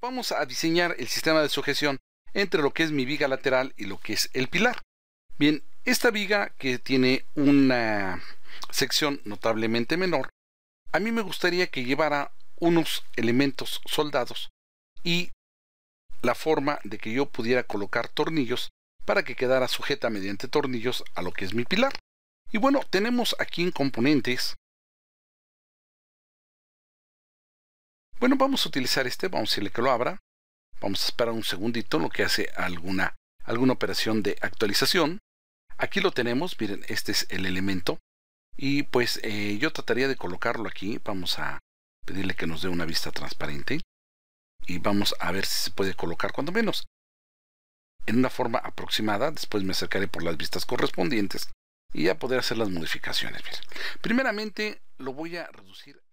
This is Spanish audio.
vamos a diseñar el sistema de sujeción entre lo que es mi viga lateral y lo que es el pilar. Bien, esta viga que tiene una sección notablemente menor, a mí me gustaría que llevara unos elementos soldados y la forma de que yo pudiera colocar tornillos para que quedara sujeta mediante tornillos a lo que es mi pilar. Y bueno, tenemos aquí en componentes Bueno, vamos a utilizar este, vamos a decirle que lo abra. Vamos a esperar un segundito lo que hace alguna, alguna operación de actualización. Aquí lo tenemos, miren, este es el elemento. Y pues eh, yo trataría de colocarlo aquí. Vamos a pedirle que nos dé una vista transparente. Y vamos a ver si se puede colocar cuando menos. En una forma aproximada, después me acercaré por las vistas correspondientes y a poder hacer las modificaciones. Primeramente lo voy a reducir